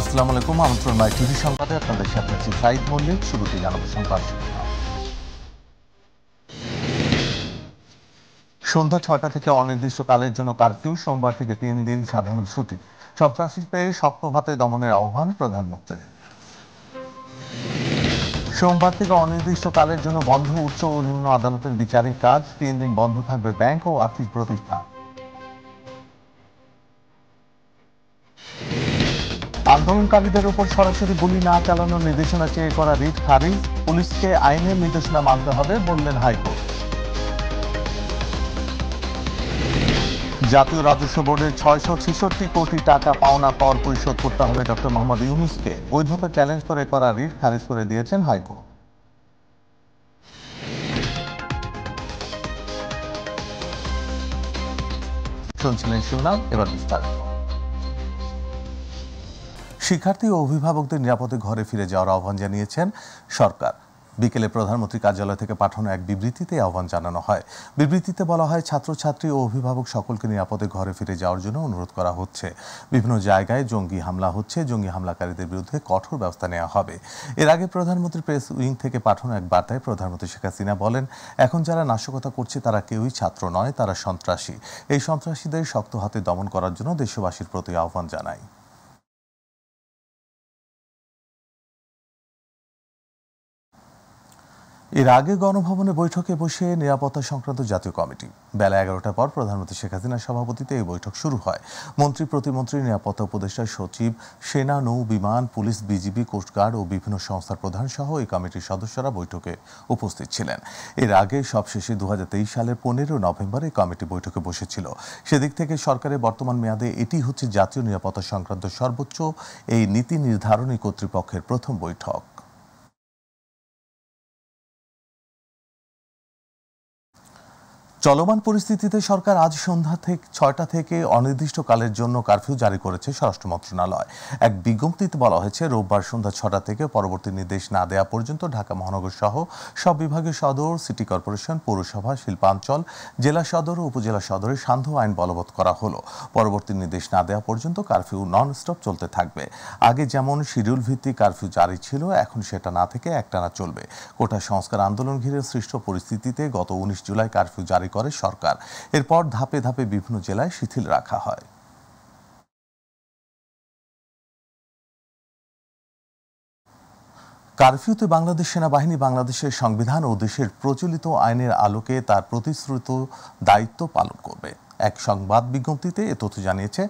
আসসালামু আলাইকুম আমন্ত্রণ মাই টিভি সংবাদে আপনাদের সাথে আছি সাইদ মল্লিক শুরুতে জানাবো সংবাদ সন্ধ্যা ছয়টা থেকে অনির্দিষ্টকালের জন্য কারফিউ সোমবার থেকে তিন দিন সাধারণ ছুটি সন্ত্রাসীদের শক্তভাতে দমনের আহ্বান প্রধানমন্ত্রীর সোমবার থেকে অনির্দিষ্টকালের জন্য বন্ধ উচ্চ ও নিম্ন আদালতের বিচারিক কাজ তিন দিন বন্ধ থাকবে ব্যাংক ও আর্থিক প্রতিষ্ঠান আন্দোলনকারীদের উপর সরাসরি গুলি না চালানোর নির্দেশনা চেয়ে করা রিট খারিজ পুলিশকে আইনের নির্দেশনা মানতে হবে বললেন হাইকোর্ট জাতীয় রাজস্ব বোর্ডের ছয়শো ছেষট্টি কোটি টাকা পাওনা কর পরিশোধ করতে হবে ডক্টর মোহাম্মদ ইউনুসকে বৈধতা চ্যালেঞ্জ করে করা রিট খারিজ করে দিয়েছেন হাইকোর্ট শুনছিলেন শিবনাম এবার বিস্তারিত শিক্ষার্থী ও অভিভাবকদের নিরাপদে ঘরে ফিরে যাওয়ার আহ্বান জানিয়েছেন সরকার বিকেলে প্রধানমন্ত্রী কার্যালয় থেকে পাঠানো এক বিবৃতিতে আহ্বান জানানো হয় বিবৃতিতে বলা হয় ছাত্রছাত্রী ও অভিভাবক সকলকে নিরাপদে ঘরে ফিরে যাওয়ার জন্য অনুরোধ করা হচ্ছে বিভিন্ন জায়গায় জঙ্গি হামলা হচ্ছে জঙ্গি হামলাকারীদের বিরুদ্ধে কঠোর ব্যবস্থা নেওয়া হবে এর আগে প্রধানমন্ত্রী প্রেস উইং থেকে পাঠানো এক বার্তায় প্রধানমন্ত্রী শেখ হাসিনা বলেন এখন যারা নাশকতা করছে তারা কেউই ছাত্র নয় তারা সন্ত্রাসী এই সন্ত্রাসীদের শক্ত হাতে দমন করার জন্য দেশবাসীর প্রতি আহ্বান জানায় এর আগে গণভবনে বৈঠকে বসে নিরাপত্তা সংক্রান্ত জাতীয় কমিটি বেলা এগারোটার পর প্রধানমন্ত্রী শেখ হাসিনার সভাপতিতে এই বৈঠক শুরু হয় মন্ত্রী প্রতিমন্ত্রী নিরাপত্তা উপদেষ্টা সচিব সেনা নৌ বিমান পুলিশ বিজিবি কোস্টগার্ড ও বিভিন্ন সংস্থার প্রধান সহ এই কমিটির সদস্যরা বৈঠকে উপস্থিত ছিলেন এর আগে সবশেষে দু সালের পনেরো নভেম্বর এই কমিটি বৈঠকে বসেছিল সেদিক থেকে সরকারের বর্তমান মেয়াদে এটি হচ্ছে জাতীয় নিরাপত্তা সংক্রান্ত সর্বোচ্চ এই নীতি নির্ধারণী কর্তৃপক্ষের প্রথম বৈঠক চলমান পরিস্থিতিতে সরকার আজ সন্ধ্যা থেকে ছয়টা থেকে অনির্দিষ্টকালের জন্য কারফিউ জারি করেছে স্বরাষ্ট্র মন্ত্রণালয় এক বিজ্ঞপ্তিতে বলা হয়েছে রোববার সন্ধ্যা ছটা থেকে পরবর্তী নির্দেশ না দেওয়া পর্যন্ত ঢাকা মহানগর সহ সব বিভাগীয় সদর সিটি কর্পোরেশন পৌরসভা শিল্পাঞ্চল জেলা সদর ও উপজেলা সদরে সান্ধ্য আইন বলবৎ করা হলো পরবর্তী নির্দেশ না দেওয়া পর্যন্ত কারফিউ নন স্টপ চলতে থাকবে আগে যেমন শিডিউল ভিত্তিক কারফিউ জারি ছিল এখন সেটা না থেকে একটানা চলবে কোটা সংস্কার আন্দোলন ঘিরে সৃষ্ট পরিস্থিতিতে গত উনিশ জুলাই কারফিউ জারি করে সরকার এরপর ধাপে ধাপে বিভিন্ন জেলায় শিথিল রাখা হয় কারফিউতে বাংলাদেশ সেনাবাহিনী বাংলাদেশের সংবিধান ও দেশের প্রচলিত আইনের আলোকে তার প্রতিশ্রুত দায়িত্ব পালন করবে এক সংবাদ বিজ্ঞপ্তিতে এ তথ্য জানিয়েছে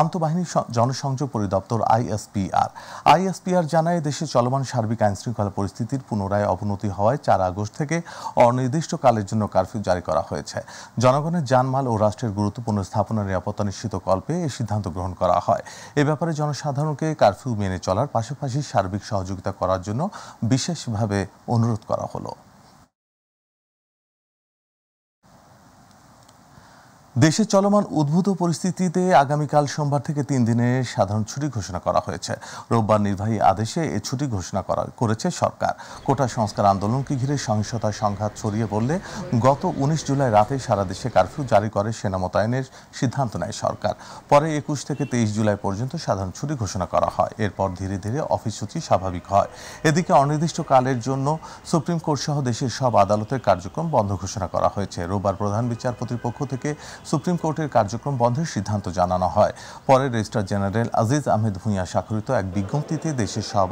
আন্তঃবাহিনী জনসংযোগ পরিদপ্তর আইএসপিআর আইএসপিআর জানায় দেশে চলমান সার্বিক আইনশৃঙ্খলা পরিস্থিতির পুনরায় অবনতি হওয়ায় চার আগস্ট থেকে অনির্দিষ্টকালের জন্য কারফিউ জারি করা হয়েছে জনগণের জানমাল ও রাষ্ট্রের গুরুত্বপূর্ণ স্থাপনা নিরাপত্তা নিশ্চিত কল্পে এই সিদ্ধান্ত গ্রহণ করা হয় এ ব্যাপারে জনসাধারণকে কারফিউ মেনে চলার পাশাপাশি সার্বিক সহযোগিতা করার জন্য বিশেষভাবে অনুরোধ করা হলো দেশে চলমান উদ্ভূত পরিস্থিতিতে আগামীকাল সোমবার থেকে তিন দিনের সাধারণ ছুটি ঘোষণা করা হয়েছে রোববার নির্বাহী আদেশে এ ছুটি ঘোষণা করা করেছে সরকার কোটা সংস্কার আন্দোলনকে ঘিরে সহিংসতা সংঘাত ছড়িয়ে পড়লে গত উনিশ জুলাই রাতে সারা দেশে কারফিউ জারি করে সেনা মোতায়েনের সিদ্ধান্ত নেয় সরকার পরে একুশ থেকে তেইশ জুলাই পর্যন্ত সাধারণ ছুটি ঘোষণা করা হয় এরপর ধীরে ধীরে অফিস সূচি স্বাভাবিক হয় এদিকে অনির্দিষ্টকালের জন্য সুপ্রিম কোর্ট সহ দেশের সব আদালতের কার্যক্রম বন্ধ ঘোষণা করা হয়েছে রোববার প্রধান বিচারপতির পক্ষ থেকে সুপ্রিম কোর্টের কার্যক্রম বন্ধের সিদ্ধান্ত জানানো হয় পরে রেজিস্ট্রার জেনারেল আজিজ আহমেদ ভুঁইয়া স্বাক্ষরিত এক বিজ্ঞপ্তিতে দেশের সব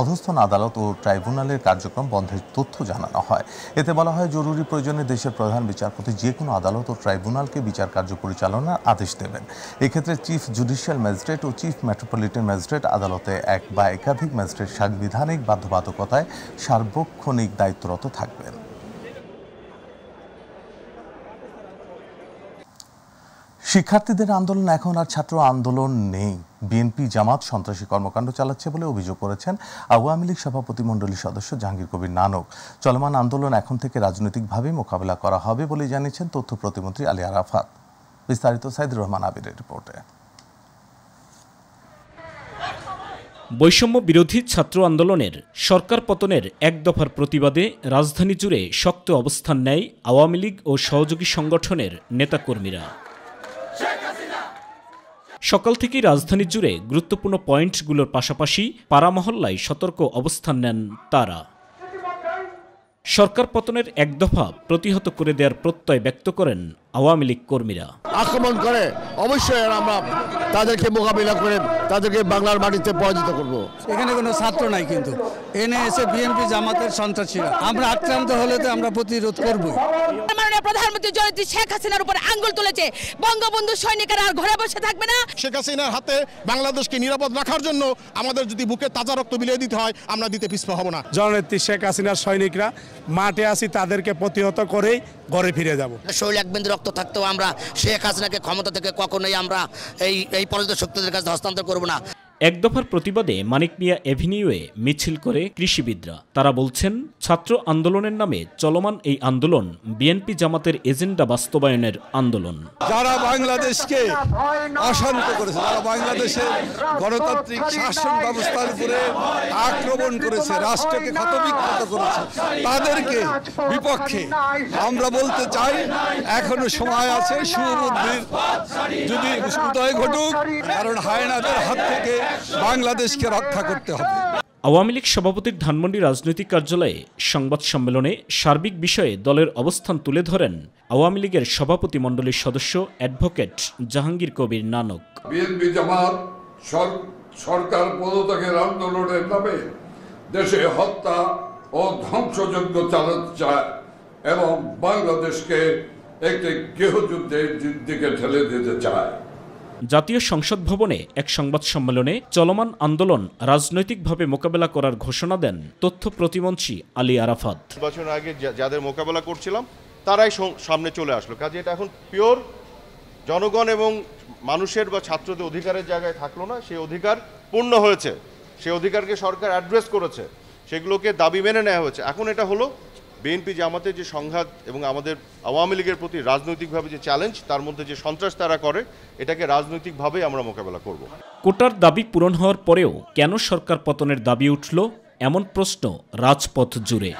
অধস্থন আদালত ও ট্রাইব্যুনালের কার্যক্রম বন্ধের তথ্য জানানো হয় এতে বলা হয় জরুরি প্রয়োজনে দেশের প্রধান বিচারপতি যে কোনো আদালত ও ট্রাইব্যুনালকে বিচার কার্য পরিচালনার আদেশ দেবেন এক্ষেত্রে চিফ জুডিশিয়াল ম্যাজিস্ট্রেট ও চিফ মেট্রোপলিটন ম্যাজিস্ট্রেট আদালতে এক বা একাধিক ম্যাজিস্ট্রেট সাংবিধানিক বাধ্যবাধকতায় সার্বক্ষণিক দায়িত্বরত থাকবেন শিক্ষার্থীদের আন্দোলন এখন আর ছাত্র আন্দোলন নেই বিএনপি জামাত সন্ত্রাসী কর্মকাণ্ড চালাচ্ছে বলে অভিযোগ করেছেন আওয়ামী লীগ সভাপতিমণ্ডলীর সদস্য জাহাঙ্গীর কবির নানক চলমান আন্দোলন এখন থেকে রাজনৈতিকভাবে মোকাবেলা করা হবে বলে জানিয়েছেন তথ্য প্রতিমন্ত্রী আলী আরাফাত বিস্তারিত সাইদুর রহমান আবিরের রিপোর্টে বৈষম্য বিরোধী ছাত্র আন্দোলনের সরকার পতনের এক দফার প্রতিবাদে রাজধানী জুড়ে শক্ত অবস্থান নেয় আওয়ামী লীগ ও সহযোগী সংগঠনের নেতাকর্মীরা সকাল থেকেই রাজধানী জুড়ে গুরুত্বপূর্ণ পয়েন্টগুলোর পাশাপাশি পাড়ামহল্লায় সতর্ক অবস্থান নেন তারা সরকার পতনের এক দফা প্রতিহত করে দেওয়ার প্রত্যয় ব্যক্ত করেন আওয়ামী লীগ কর্মীরা আক্রমণ করে অবশ্যই আমরা তাদেরকে মোকাবিলা করে তাদেরকে বাংলার মাটিতে পরাজিত করব এখানে কোনো ছাত্র নাই কিন্তু এনএসএ বিএনপি জামাতের সন্ত্রাসীরা আমরা আক্রান্ত হলে তো আমরা প্রতিরোধ করবো প্রধানমন্ত্রী জননেত্রী শেখ হাসিনার উপর আঙ্গুল তুলেছে বঙ্গবন্ধু সৈনিকেরা আর ঘরে বসে থাকবে না শেখ হাসিনার হাতে বাংলাদেশকে নিরাপদ রাখার জন্য আমাদের যদি বুকে তাজা রক্ত বিলিয়ে দিতে হয় আমরা দিতে পিছপা হব না জননেত্রী শেখ হাসিনার সৈনিকরা মাঠে আসি তাদেরকে প্রতিহত করেই ঘরে ফিরে যাব শৈল এক বিন্দু রক্ত থাকতেও আমরা শেখ হাসিনাকে ক্ষমতা থেকে কখনোই আমরা এই এই পরাজিত শক্তিদের কাছে হস্তান্তর করব না এক দফার প্রতিবাদে মানিক মিয়া এভিনিউয়ে মিছিল করে কৃষিবিদরা তারা বলছেন ছাত্র আন্দোলনের নামে চলমান এই আন্দোলন বিএনপি জামাতের এজেন্ডা বাস্তবায়নের আন্দোলন যারা বাংলাদেশকে অশান্ত করেছে যারা বাংলাদেশের গণতান্ত্রিক শাসন ব্যবস্থার উপরে আক্রমণ করেছে রাষ্ট্রকে ক্ষতবিক্ষত করেছে তাদেরকে বিপক্ষে আমরা বলতে চাই এখনো সময় আছে সুবুদ্ধির যদি উদয় ঘটুক কারণ হায়নাদের হাত থেকে বাংলাদেশকে রক্ষা করতে হবে আওয়ামী লীগ সভাপতির ধানমন্ডি রাজনৈতিক কার্যালয়ে সংবাদ সম্মেলনে সার্বিক বিষয়ে দলের অবস্থান তুলে ধরেন আওয়ামী লীগের সভাপতি সভাপতিমণ্ডলীর সদস্য অ্যাডভোকেট জাহাঙ্গীর কবির নানক বিএনপি জামাত সরকার পদত্যাগের আন্দোলনের নামে দেশে হত্যা ও ধ্বংসযজ্ঞ চালাতে চায় এবং বাংলাদেশকে একটি গৃহযুদ্ধের দিকে ঠেলে দিতে চায় জাতীয় সংসদ ভবনে এক সংবাদ সম্মেলনে চলমান আন্দোলন রাজনৈতিকভাবে মোকাবেলা করার ঘোষণা দেন তথ্য প্রতিমন্ত্রী আলী আরাফাত নির্বাচন আগে যাদের মোকাবেলা করছিলাম তারাই সামনে চলে আসলো কাজে এটা এখন পিওর জনগণ এবং মানুষের বা ছাত্রদের অধিকারের জায়গায় থাকলো না সেই অধিকার পূর্ণ হয়েছে সেই অধিকারকে সরকার অ্যাড্রেস করেছে সেগুলোকে দাবি মেনে নেওয়া হয়েছে এখন এটা হলো বিএনপি জামাতে যে সংঘাত এবং আমাদের আওয়ামী লীগের প্রতি রাজনৈতিকভাবে যে চ্যালেঞ্জ তার মধ্যে যে সন্ত্রাস তারা করে এটাকে রাজনৈতিকভাবে আমরা মোকাবেলা করব কোটার দাবি পূরণ হওয়ার পরেও কেন সরকার পতনের দাবি উঠল এমন প্রশ্ন রাজপথ জুড়ে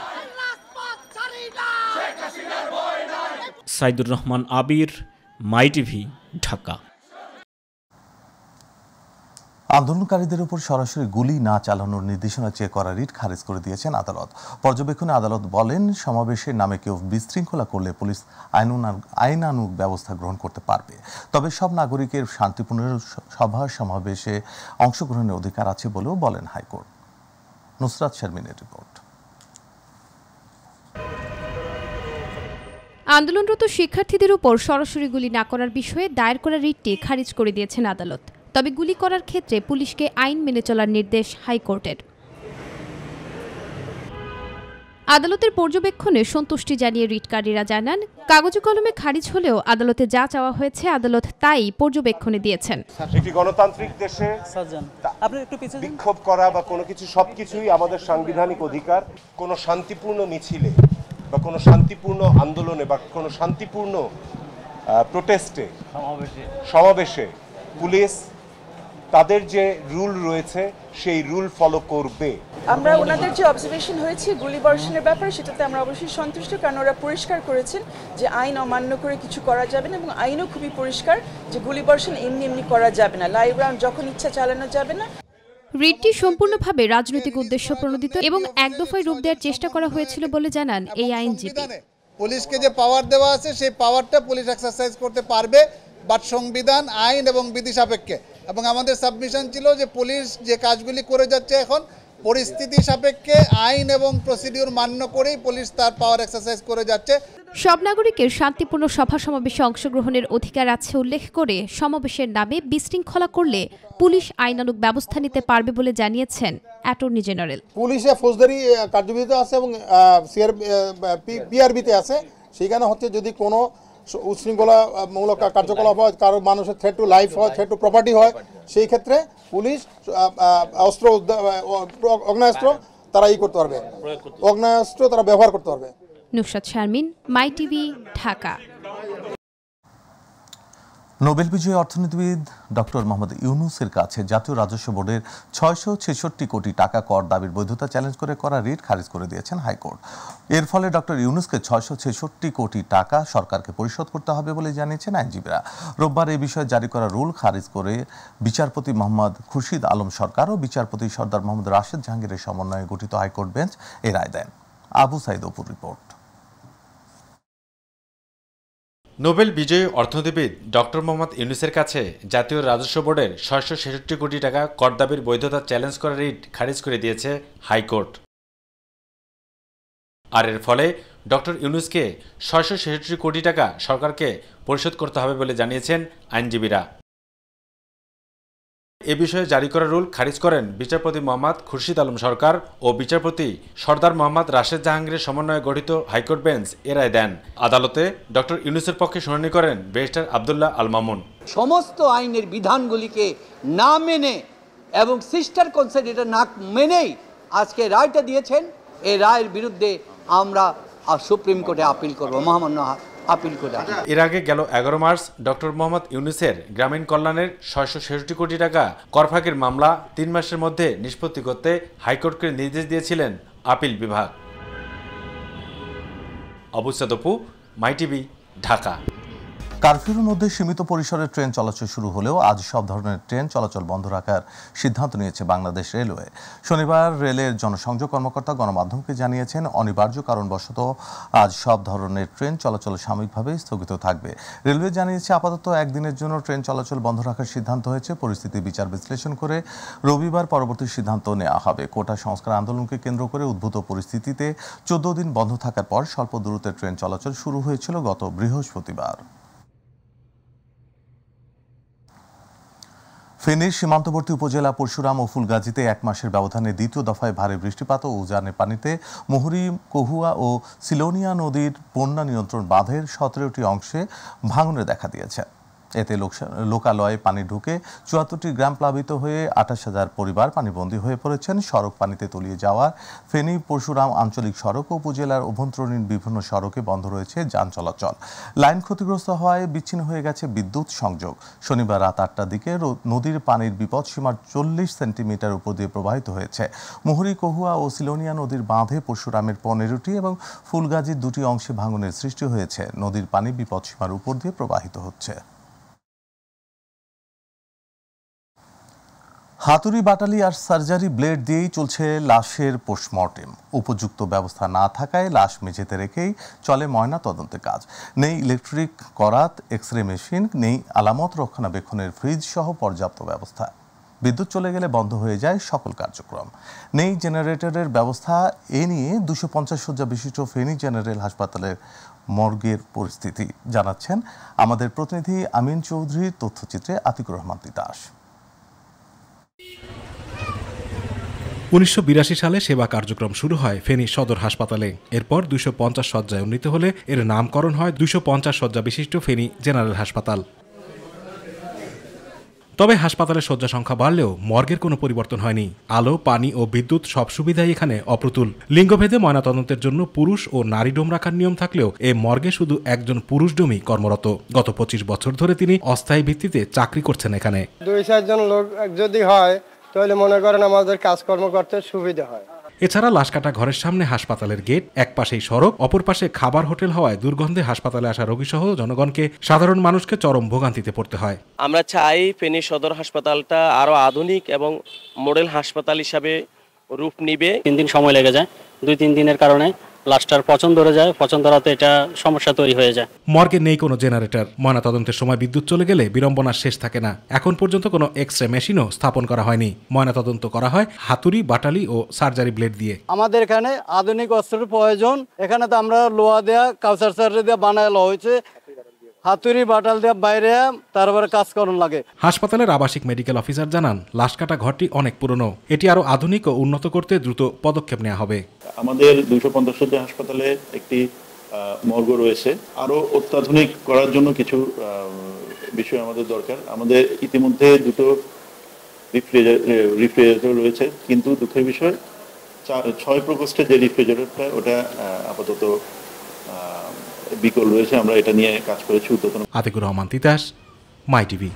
সাইদুর রহমান আবির মাই টিভি ঢাকা আন্দোলনকারীদের উপর সরাসরি গুলি না চালানোর নির্দেশনা চেয়ে করা রিট খারিজ করে দিয়েছেন আদালত পর্যবেক্ষণে আদালত বলেন সমাবেশের নামে কেউ বিশৃঙ্খলা করলে পুলিশ আইনানুগ ব্যবস্থা গ্রহণ করতে পারবে তবে সব নাগরিকের শান্তিপূর্ণ সভা সমাবেশে অংশগ্রহণের অধিকার আছে বলেও বলেন হাইকোর্ট নুসরাত শারমিনের রিপোর্ট আন্দোলনরত শিক্ষার্থীদের উপর সরাসরি গুলি না করার বিষয়ে দায়ের করা রিটটি খারিজ করে দিয়েছেন আদালত তবে গুলি করার ক্ষেত্রে পুলিশকে আইন মেনে চলার নির্দেশ হাইকোর্টের আদালতের পর্যবেক্ষণে সন্তুষ্টি জানিয়ে রিটকারীরা জানান কাগজ কলমে খারিজ হলেও আদালতে যা চাওয়া হয়েছে আদালত তাই পর্যবেক্ষণে দিয়েছেন একটি গণতান্ত্রিক দেশে বিক্ষোভ করা বা কোনো কিছু সবকিছুই আমাদের সাংবিধানিক অধিকার কোনো শান্তিপূর্ণ মিছিলে বা কোনো শান্তিপূর্ণ আন্দোলনে বা কোনো শান্তিপূর্ণ প্রোটেস্টে সমাবেশে পুলিশ তাদের যে রুল রয়েছে সেই রুল ফলো করবে আমরা ওনাদের যে অবজারভেশন হয়েছে গুলি বর্ষণের ব্যাপারে সেটাতে আমরা অবশ্যই সন্তুষ্ট কারণ ওরা পরিষ্কার করেছেন যে আইন অমান্য করে কিছু করা যাবে না এবং আইনও খুবই পরিষ্কার যে গুলি বর্ষণ এমনি এমনি করা যাবে না লাইভ রাউন্ড যখন ইচ্ছা চালানো যাবে না রিটটি সম্পূর্ণভাবে রাজনৈতিক উদ্দেশ্য প্রণোদিত এবং এক দফায় রূপ দেওয়ার চেষ্টা করা হয়েছিল বলে জানান এই আইনজীবী পুলিশকে যে পাওয়ার দেওয়া আছে সেই পাওয়ারটা পুলিশ এক্সারসাইজ করতে পারবে বাট সংবিধান আইন এবং বিধি সাপেক্ষে এবং আমাদের সাবমিশন ছিল যে পুলিশ যে কাজগুলি করে যাচ্ছে এখন পরিস্থিতি সাপেক্ষে আইন এবং প্রসিডিউর মান্য করেই পুলিশ তার পাওয়ার এক্সারসাইজ করে যাচ্ছে সব নাগরিকের শান্তিপূর্ণ সভা সমাবেশে অংশগ্রহণের অধিকার আছে উল্লেখ করে সমাবেশের নামে বিশৃঙ্খলা করলে পুলিশ আইনানুক ব্যবস্থা নিতে পারবে বলে জানিয়েছেন অ্যাটর্নি জেনারেল পুলিশে ফৌজদারি কার্যবিধিতে আছে এবং পিআরবিতে আছে সেখানে হচ্ছে যদি কোনো মূলক কার্যকলাপ হয় কারো মানুষের থ্রেট টু লাইফ হয় থ্রেট টু প্রপার্টি হয় সেই ক্ষেত্রে পুলিশ অস্ত্র অগ্নাস্ত্র তারা ই করতে পারবে অগ্নাস্ত্র তারা ব্যবহার করতে পারবে Nusad Sharmin my TV Dhaka Nobel বিজয়ী অর্থনীতিবিদ ডক্টর মোহাম্মদ ইউনুসের কাছে জাতীয় রাজস্ব বোর্ডের ছয়শো ছেষট্টি কোটি টাকা কর দাবির বৈধতা চ্যালেঞ্জ করে করা রিট খারিজ করে দিয়েছেন হাইকোর্ট এর ফলে ডক্টর ইউনুসকে ছয়শো ছেষট্টি কোটি টাকা সরকারকে পরিশোধ করতে হবে বলে জানিয়েছেন আইনজীবীরা রোববার এই বিষয়ে জারি করা রুল খারিজ করে বিচারপতি মোহাম্মদ খুরশিদ আলম সরকার ও বিচারপতি সর্দার মোহাম্মদ রাশেদ জাহাঙ্গীরের সমন্বয়ে গঠিত হাইকোর্ট বেঞ্চ এ রায় দেন আবু সাইদ অপুর রিপোর্ট নোবেল বিজয়ী অর্থনীতিবিদ ডক্টর মোহাম্মদ ইউনুসের কাছে জাতীয় রাজস্ব বোর্ডের ছয়শো ছেষট্টি কোটি টাকা কর দাবির বৈধতা চ্যালেঞ্জ করা রিট খারিজ করে দিয়েছে হাইকোর্ট আর এর ফলে ডক্টর ইউনুসকে ছয়শো ছেষট্টি কোটি টাকা সরকারকে পরিশোধ করতে হবে বলে জানিয়েছেন আইনজীবীরা এ বিষয়ে জারি করা রুল খারিজ করেন বিচারপতি মোহাম্মদ খুরশিদ আলম সরকার ও বিচারপতি সর্দার মোহাম্মদ রাশেদ জাহাঙ্গীরের সমন্বয়ে গঠিত হাইকোর্ট বেঞ্চ এ রায় দেন আদালতে ডক্টর ইউনুসের পক্ষে শুনানি করেন ব্যারিস্টার আবদুল্লাহ আল মামুন সমস্ত আইনের বিধানগুলিকে না মেনে এবং সিস্টার কনসেপ্ট এটা না মেনেই আজকে রায়টা দিয়েছেন এই রায়ের বিরুদ্ধে আমরা সুপ্রিম কোর্টে আপিল করবো মহামান্য আপিল করে এর আগে গেল এগারো মার্চ ডক্টর মোহাম্মদ ইউনিসের গ্রামীণ কল্যাণের ছয়শো ছেষট্টি কোটি টাকা করফাকের মামলা তিন মাসের মধ্যে নিষ্পত্তি করতে হাইকোর্টকে নির্দেশ দিয়েছিলেন আপিল বিভাগ অবুসাদপু মাই টিভি ঢাকা কারফিউর মধ্যে সীমিত পরিসরে ট্রেন চলাচল শুরু হলেও আজ সব ধরনের ট্রেন চলাচল বন্ধ রাখার সিদ্ধান্ত নিয়েছে বাংলাদেশ রেলওয়ে শনিবার রেলের জনসংযোগ কর্মকর্তা গণমাধ্যমকে জানিয়েছেন অনিবার্য কারণবশত আজ সব ধরনের ট্রেন চলাচল সাময়িকভাবে স্থগিত থাকবে রেলওয়ে জানিয়েছে আপাতত একদিনের জন্য ট্রেন চলাচল বন্ধ রাখার সিদ্ধান্ত হয়েছে পরিস্থিতি বিচার বিশ্লেষণ করে রবিবার পরবর্তী সিদ্ধান্ত নেওয়া হবে কোটা সংস্কার আন্দোলনকে কেন্দ্র করে উদ্ভূত পরিস্থিতিতে চোদ্দ দিন বন্ধ থাকার পর স্বল্প দূরত্বের ট্রেন চলাচল শুরু হয়েছিল গত বৃহস্পতিবার ফেনীর সীমান্তবর্তী উপজেলা পরশুরাম ও ফুলগাজীতে এক মাসের ব্যবধানে দ্বিতীয় দফায় ভারী বৃষ্টিপাত ও উজানের পানিতে মুহুরি কহুয়া ও সিলোনিয়া নদীর বন্যা নিয়ন্ত্রণ বাঁধের সতেরোটি অংশে ভাঙনের দেখা দিয়েছে এতে লোকালয়ে পানি ঢুকে চুয়াত্তরটি গ্রাম প্লাবিত হয়ে আঠাশ হাজার পরিবার পানিবন্দী হয়ে পড়েছেন সড়ক পানিতে তলিয়ে যাওয়ার ফেনী পরশুরাম আঞ্চলিক সড়ক ও উপজেলার অভ্যন্তরীণ বিভিন্ন সড়কে বন্ধ রয়েছে যান চলাচল লাইন ক্ষতিগ্রস্ত হওয়ায় বিচ্ছিন্ন হয়ে গেছে বিদ্যুৎ সংযোগ শনিবার রাত আটটার দিকে নদীর পানির বিপদসীমার চল্লিশ সেন্টিমিটার উপর দিয়ে প্রবাহিত হয়েছে মুহুরি কহুয়া ও সিলোনিয়া নদীর বাঁধে পরশুরামের পনেরোটি এবং ফুলগাজীর দুটি অংশে ভাঙনের সৃষ্টি হয়েছে নদীর পানি বিপদসীমার উপর দিয়ে প্রবাহিত হচ্ছে হাতুড়ি বাটালি আর সার্জারি ব্লেড দিয়েই চলছে লাশের পোস্টমর্টেম উপযুক্ত ব্যবস্থা না থাকায় লাশ মেঝেতে রেখেই চলে ময়না তদন্তের কাজ নেই ইলেকট্রিক করাত এক্স রে মেশিন নেই আলামত রক্ষণাবেক্ষণের ফ্রিজ সহ পর্যাপ্ত ব্যবস্থা বিদ্যুৎ চলে গেলে বন্ধ হয়ে যায় সকল কার্যক্রম নেই জেনারেটরের ব্যবস্থা এ নিয়ে দুশো পঞ্চাশ সজ্জা বিশিষ্ট ফেনী জেনারেল হাসপাতালের মর্গের পরিস্থিতি জানাচ্ছেন আমাদের প্রতিনিধি আমিন চৌধুরীর তথ্যচিত্রে আতিকুর রহমান তিতাস উনিশশো সালে সেবা কার্যক্রম শুরু হয় ফেনী সদর হাসপাতালে এরপর দুশো পঞ্চাশ শয্যায় উন্নীত হলে এর নামকরণ হয় দুশো পঞ্চাশ শয্যা বিশিষ্ট ফেনী জেনারেল হাসপাতাল তবে হাসপাতালে শয্যা সংখ্যা বাড়লেও মর্গের কোনো পরিবর্তন হয়নি আলো পানি ও বিদ্যুৎ সব সুবিধাই এখানে অপ্রতুল লিঙ্গভেদে ময়নাতদন্তের জন্য পুরুষ ও নারী ডোম রাখার নিয়ম থাকলেও এ মর্গে শুধু একজন পুরুষ ডোমই কর্মরত গত পঁচিশ বছর ধরে তিনি অস্থায়ী ভিত্তিতে চাকরি করছেন এখানে দুই চারজন লোক যদি হয় তাহলে মনে করেন আমাদের কাজকর্ম করতে সুবিধা হয় এছাড়া লাশকাটা ঘরের সামনে হাসপাতালের গেট এক পাশেই সড়ক অপর পাশে খাবার হোটেল হওয়ায় দুর্গন্ধে হাসপাতালে আসা রোগীসহ জনগণকে সাধারণ মানুষকে চরম ভোগান্তিতে পড়তে হয় আমরা চাই ফেনী সদর হাসপাতালটা আরও আধুনিক এবং মডেল হাসপাতাল হিসাবে রূপ নিবে তিন দিন সময় লেগে যায় দুই তিন দিনের কারণে লাস্টার পচন ধরে যায় পচন ধরাতে এটা সমস্যা তৈরি হয়ে যায় মর্গে নেই কোনো জেনারেটর তদন্তের সময় বিদ্যুৎ চলে গেলে বিড়ম্বনা শেষ থাকে না এখন পর্যন্ত কোনো এক্স রে মেশিনও স্থাপন করা হয়নি ময়না তদন্ত করা হয় হাতুড়ি বাটালি ও সার্জারি ব্লেড দিয়ে আমাদের এখানে আধুনিক অস্ত্রের প্রয়োজন এখানে তো আমরা লোহা দেওয়া কাউসার সার্জারি দেওয়া বানায় হয়েছে হাতুরি বাটাল দিয়ে বাইরে তারপরে কাজ করুন লাগে হাসপাতালের আবাসিক মেডিকেল অফিসার জানান লাশকাটা ঘরটি অনেক পুরনো এটি আরো আধুনিক ও উন্নত করতে দ্রুত পদক্ষেপ নেওয়া হবে আমাদের দুইশো পঞ্চাশ হাসপাতালে একটি মর্গ রয়েছে আরো অত্যাধুনিক করার জন্য কিছু বিষয় আমাদের দরকার আমাদের ইতিমধ্যে দুটো রিফ্রিজারেটর রয়েছে কিন্তু দুঃখের বিষয় ছয় প্রকোষ্ঠের যে রিফ্রিজারেটরটা ওটা আপাতত বিকল রয়েছে আমরা এটা নিয়ে কাজ করেছি উদ্যোতন আতিকুর রহমান তিতাস মাই টিভি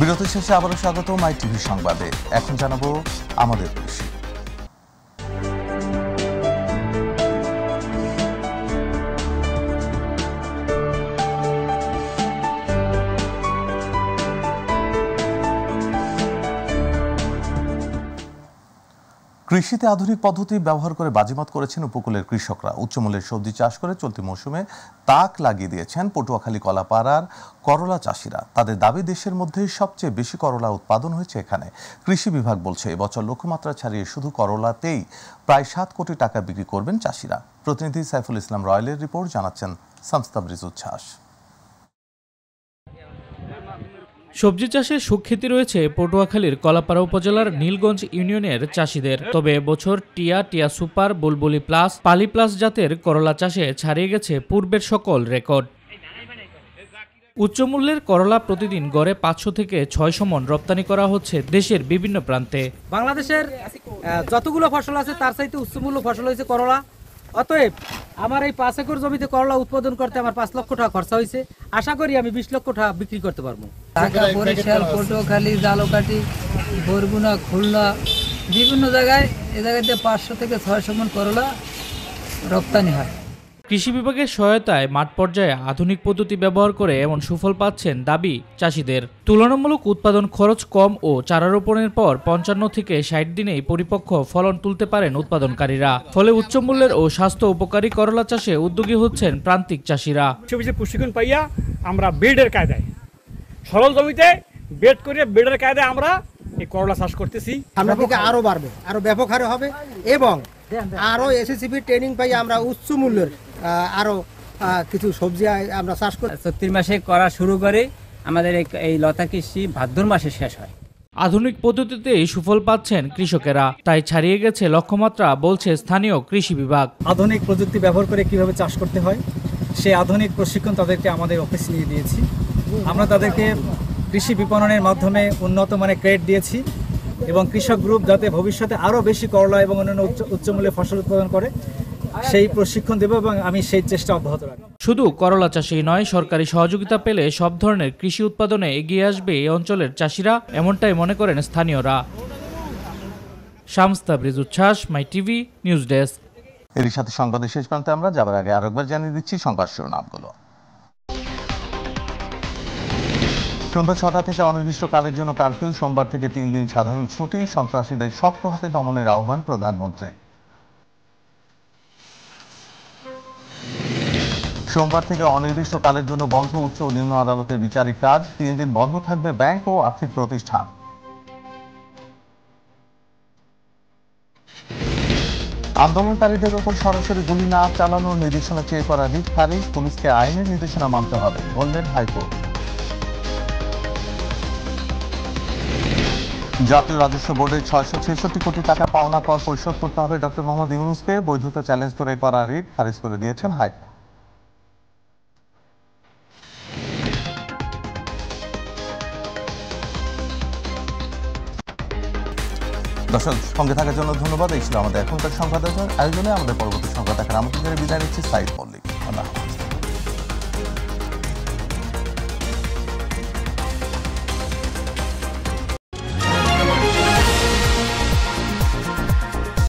বিরতি শেষে আবারও স্বাগত মাই টিভি সংবাদে এখন জানাবো আমাদের দেশে কৃষিতে আধুনিক পদ্ধতি ব্যবহার করে বাজিমাত করেছেন উপকূলের কৃষকরা উচ্চমূল্যের সবজি চাষ করে চলতি মৌসুমে তাক লাগিয়ে দিয়েছেন পটুয়াখালী কলাপাড়ার করলা চাষিরা তাদের দাবি দেশের মধ্যে সবচেয়ে বেশি করলা উৎপাদন হয়েছে এখানে কৃষি বিভাগ বলছে এবছর লক্ষ্যমাত্রা ছাড়িয়ে শুধু করলাতেই প্রায় সাত কোটি টাকা বিক্রি করবেন চাষিরা প্রতিনিধি সাইফুল ইসলাম রয়েলের রিপোর্ট জানাচ্ছেন সামস্তাবরিজ উচ্ছ্বাস সবজি চাষে সুখ্যাতি রয়েছে পটুয়াখালীর কলাপাড়া উপজেলার নীলগঞ্জ ইউনিয়নের চাষিদের তবে এবছর টিয়া টিয়া সুপার বুলবুলি প্লাস পালি প্লাস জাতের করলা চাষে ছাড়িয়ে গেছে পূর্বের সকল রেকর্ড উচ্চমূল্যের করলা প্রতিদিন গড়ে পাঁচশো থেকে ছয় সমন রপ্তানি করা হচ্ছে দেশের বিভিন্ন প্রান্তে বাংলাদেশের যতগুলো ফসল আছে তার চাইতে উচ্চমূল্য ফসল হয়েছে করলা অতএব আমার এই পাঁচ একর জমিতে করলা উৎপাদন করতে আমার পাঁচ লক্ষ টাকা খরচা হয়েছে আশা করি আমি বিশ লক্ষ টাকা বিক্রি করতে পারবো ঢাকা বরিশাল পটুয়াখালী জালকাটি বরগুনা খুলনা বিভিন্ন জায়গায় এ জায়গাতে পাঁচশো থেকে ছয়শো মন করলা রপ্তানি হয় কৃষি বিভাগের সহায়তায় মাঠ পর্যায়ে আধুনিক পদ্ধতি ব্যবহার করে এমন সুফল পাচ্ছেন দাবি চাষিদের তুলনামূলক উৎপাদন খরচ কম ও চারা রোপণের পর পঞ্চান্ন থেকে ষাট দিনেই পরিপক্ক ফলন তুলতে পারেন উৎপাদনকারীরা ফলে উচ্চমূল্যের ও স্বাস্থ্য উপকারী করলা চাষে উদ্যোগী হচ্ছেন প্রান্তিক চাষিরা প্রশিক্ষণ পাইয়া আমরা বেডের কায়দায় সরল জমিতে বেড করে বেডের কায়দায় আমরা এই করলা চাষ করতেছি আরো বাড়বে আরো ব্যাপক হারে হবে এবং আরো এসএসসিপি ট্রেনিং পাই আমরা উচ্চ মূল্যের আরও কিছু সবজি আমরা চাষ করি চৈত্র মাসে করা শুরু করে আমাদের এই লতা কৃষি ভাদ্র মাসে শেষ হয় আধুনিক পদ্ধতিতে সুফল পাচ্ছেন কৃষকেরা তাই ছাড়িয়ে গেছে লক্ষ্যমাত্রা বলছে স্থানীয় কৃষি বিভাগ আধুনিক প্রযুক্তি ব্যবহার করে কিভাবে চাষ করতে হয় সেই আধুনিক প্রশিক্ষণ তাদেরকে আমাদের অফিস নিয়ে দিয়েছি আমরা তাদেরকে কৃষি বিপণনের মাধ্যমে উন্নত মানের ক্রেড দিয়েছি এবং কৃষক গ্রুপ যাতে ভবিষ্যতে আরও বেশি করলা এবং অন্যান্য উচ্চ উচ্চমূল্যে ফসল উৎপাদন করে সেই প্রশিক্ষণ দেব এবং আমি সেই চেষ্টা অব্যাহত রাখব শুধু করলা চাষেই নয় সরকারি সহযোগিতা পেলে সব ধরনের কৃষি উৎপাদনে এগিয়ে আসবে এই অঞ্চলের চাষিরা এমনটাই মনে করেন স্থানীয়রা শামস্তা ব্রিজ উচ্ছ্বাস মাই টিভি নিউজ ডেস্ক এর সাথে সংবাদ শেষ প্রান্তে আমরা যাবার আগে আরেকবার জানিয়ে দিচ্ছি সংবাদ শিরোনামগুলো সন্ধ্যা ছটা থেকে অনির্দিষ্টকালের জন্য কারফিউ সোমবার থেকে তিন দিন সাধারণ ছুটি সন্ত্রাসীদের শক্ত হাতে দমনের আহ্বান প্রধানমন্ত্রী সোমবার থেকে অনির্দিষ্টকালের জন্য বন্ধ উচ্চ নিম্ন আদালতের বিচারিক কাজ তিন দিন বন্ধ থাকবে ব্যাংক ও আর্থিক প্রতিষ্ঠান আন্দোলনকারীদের ওপর সরাসরি গুলি না চালানোর নির্দেশনা চেয়ে করা রিট খারিজ পুলিশকে আইনের নির্দেশনা মানতে হবে বললেন হাইকোর্ট জাতীয় রাজস্ব বোর্ডের ছয়শো ছেষট্টি কোটি টাকা পাওনা কর পরিশোধ করতে হবে ডক্টর মোহাম্মদ ইউনুসকে বৈধতা চ্যালেঞ্জ করে করা রিট খারিজ করে দিয়েছেন হাইকোর্ট দর্শক সঙ্গে থাকার জন্য ধন্যবাদ এই ছিল আমাদের এখনকার সংবাদ আয়োজনে আমাদের পরবর্তী সংবাদ দেখার আমাদের বিদায় নিচ্ছে সাইদ মল্লিক আল্লাহ